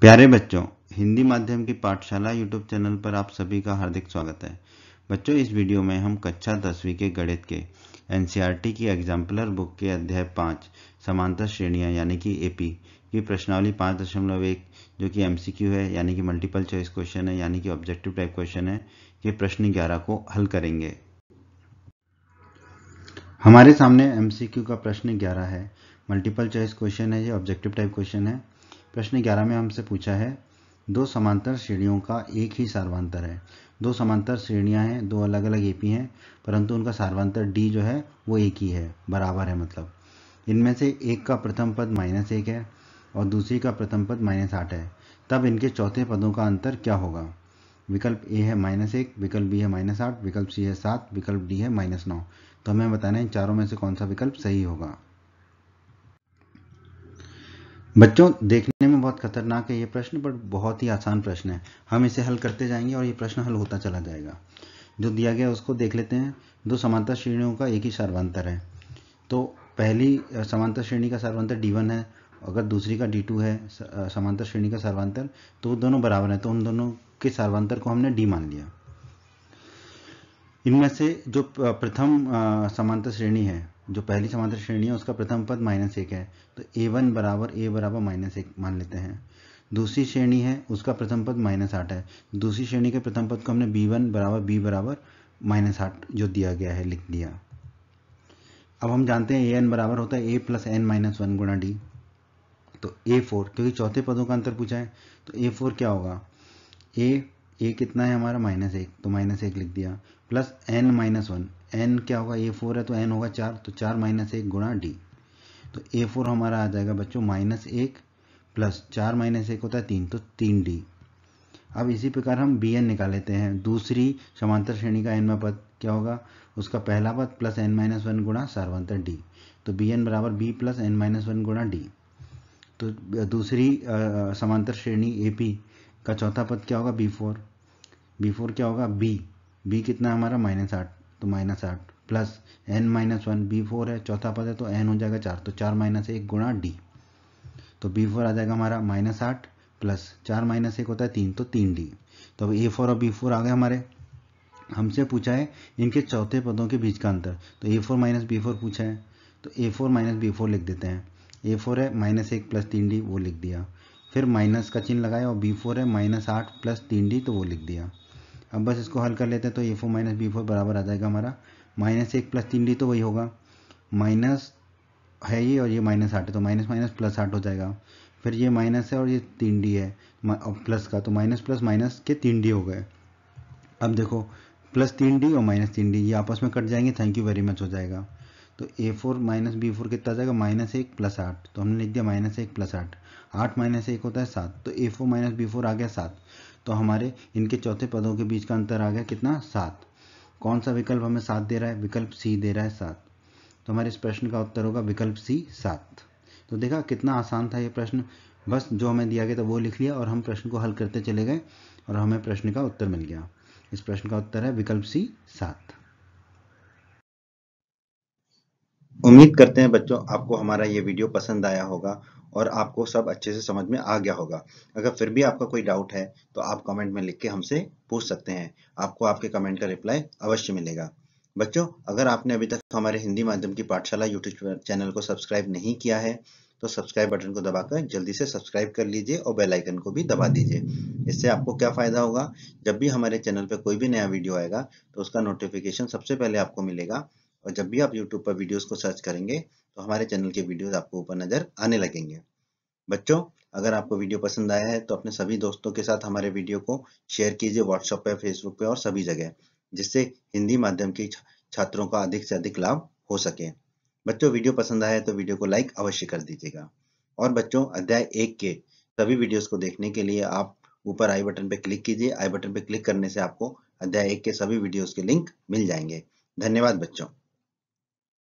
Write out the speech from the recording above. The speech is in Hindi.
प्यारे बच्चों हिंदी माध्यम की पाठशाला यूट्यूब चैनल पर आप सभी का हार्दिक स्वागत है बच्चों इस वीडियो में हम कक्षा दसवीं के गणित के एन e की एग्जाम्पलर बुक के अध्याय पाँच समांतर श्रेणियां यानी कि एपी की प्रश्नावली पाँच दशमलव एक जो कि एम है यानी कि मल्टीपल चॉइस क्वेश्चन है यानी कि ऑब्जेक्टिव टाइप क्वेश्चन है ये प्रश्न ग्यारह को हल करेंगे हमारे सामने एम का प्रश्न ग्यारह है मल्टीपल चॉइस क्वेश्चन है ये ऑब्जेक्टिव टाइप क्वेश्चन है प्रश्न ग्यारह में हमसे पूछा है दो समांतर श्रेणियों का एक ही सार्वांतर है दो समांतर श्रेणियां हैं दो अलग अलग एपी हैं परंतु उनका सार्वांतर डी जो है वो एक ही है बराबर है मतलब इनमें से एक का प्रथम पद माइनस एक है और दूसरी का प्रथम पद माइनस आठ है तब इनके चौथे पदों का अंतर क्या होगा विकल्प ए है माइनस एक विकल्प बी है माइनस आठ विकल्प सी है सात विकल्प डी है माइनस नौ तो हमें बताना है इन चारों में से कौन सा विकल्प सही होगा बच्चों देखने बहुत खतरनाक है ये प्रश्न बट बहुत ही आसान प्रश्न है हम इसे हल करते जाएंगे और ये प्रश्न हल होता चला जाएगा जो दिया गया उसको देख लेते हैं दो समांतर श्रेणियों का एक ही सर्वांतर है तो पहली समांतर श्रेणी का सर्वांतर डी वन है अगर दूसरी का डी टू है समांतर श्रेणी का सर्वांतर तो वो दोनों बराबर हैं तो उन दोनों के सर्वांतर को हमने डी मान लिया इनमें से जो प्रथम समांतर श्रेणी है जो पहली समांतर श्रेणी है उसका प्रथम पद माइनस एक है तो ए वन बराबर ए बराबर माइनस एक मान लेते हैं दूसरी श्रेणी है उसका प्रथम पद माइनस आठ है दूसरी श्रेणी के प्रथम पद को हमने बी वन बराबर बी बराबर माइनस आठ जो दिया गया है लिख दिया अब हम जानते हैं ए एन बराबर होता है A plus N minus one गुणा डी तो ए फोर क्योंकि चौथे पदों का अंतर पूछा है तो ए फोर क्या होगा ए ए कितना है हमारा माइनस एक तो माइनस एक लिख दिया plus N minus one N क्या होगा ए फोर है तो एन होगा चार तो चार माइनस एक गुणा डी तो ए फोर हमारा आ जाएगा बच्चों माइनस एक प्लस चार माइनस एक होता है तीन तो तीन डी अब इसी प्रकार हम बी एन निकाल लेते हैं दूसरी समांतर श्रेणी का एनवा पद क्या होगा उसका पहला पद प्लस एन माइनस वन गुणा सार्वंतर डी तो बी एन बराबर B plus N minus one गुणा डी तो दूसरी समांतर श्रेणी ए पी का चौथा पद क्या होगा बी फोर बी फोर क्या होगा बी बी कितना हमारा माइनस आठ तो माइनस आठ plus N minus one B four है चौथा पद है तो एन हो जाएगा चार तो चार माइनस एक गुणा डी तो बी फोर आ जाएगा हमारा माइनस आठ प्लस चार माइनस एक होता है तीन तो तीन डी तो अब ए फोर और बी फोर आ गए हमारे हमसे पूछा है इनके चौथे पदों के बीच का अंतर तो A four minus B four पूछा है तो A four minus B four लिख देते हैं ए फोर है माइनस एक प्लस तीन डी वो लिख दिया फिर माइनस का चिन्ह लगाया और बी फोर है माइनस आठ प्लस तीन डी तो वो लिख दिया अब बस इसको हल कर लेते हैं तो A four minus B four बराबर आ जाएगा हमारा माइनस एक प्लस तीन डी तो वही होगा माइनस है ये और ये माइनस आठ है तो माइनस माइनस प्लस आठ हो जाएगा फिर ये माइनस है और ये तीन डी है प्लस का तो माइनस प्लस माइनस के तीन डी हो गए अब देखो प्लस तीन डी और माइनस तीन डी ये आपस में कट जाएंगे थैंक यू वेरी मच हो जाएगा तो A four minus B four कितना जाएगा माइनस एक प्लस आठ तो हमने लिख दिया माइनस एक प्लस आठ आठ माइनस एक होता है सात तो A four minus B four आ गया सात तो हमारे इनके चौथे पदों के बीच का अंतर आ गया कितना सात कौन सा विकल्प हमें सात दे रहा है विकल्प सी दे रहा है सात तो हमारे इस प्रश्न का उत्तर होगा विकल्प सी सात तो देखा कितना आसान था ये प्रश्न बस जो हमें दिया गया था वो लिख लिया और हम प्रश्न को हल करते चले गए और हमें प्रश्न का उत्तर मिल गया इस प्रश्न का उत्तर है विकल्प सी सात उम्मीद करते हैं बच्चों आपको हमारा ये वीडियो पसंद आया होगा और आपको सब अच्छे से समझ में आ गया होगा अगर फिर भी आपका कोई डाउट है तो आप कमेंट में लिख के हमसे पूछ सकते हैं आपको आपके कमेंट का रिप्लाई अवश्य मिलेगा बच्चों अगर आपने अभी तक हमारे हिंदी माध्यम की पाठशाला यूट्यूब चैनल को सब्सक्राइब नहीं किया है तो सब्सक्राइब बटन को दबाकर जल्दी से सब्सक्राइब कर लीजिए और बेल आइकन को भी दबा दीजिए इससे आपको क्या फ़ायदा होगा जब भी हमारे चैनल पर कोई भी नया वीडियो आएगा तो उसका नोटिफिकेशन सबसे पहले आपको मिलेगा और जब भी आप यूट्यूब पर वीडियोस को सर्च करेंगे तो हमारे चैनल के वीडियोस आपको ऊपर नज़र आने लगेंगे बच्चों अगर आपको वीडियो पसंद आया है तो अपने सभी दोस्तों के साथ हमारे वीडियो को शेयर कीजिए व्हाट्सएप पे फेसबुक पे और सभी जगह जिससे हिंदी माध्यम के छात्रों का अधिक से अधिक लाभ हो सके बच्चों वीडियो पसंद आया तो वीडियो को लाइक अवश्य कर दीजिएगा और बच्चों अध्याय एक के सभी वीडियोस को देखने के लिए आप ऊपर आई बटन पर क्लिक कीजिए आई बटन पर क्लिक करने से आपको अध्याय एक के सभी वीडियोस के लिंक मिल जाएंगे धन्यवाद बच्चों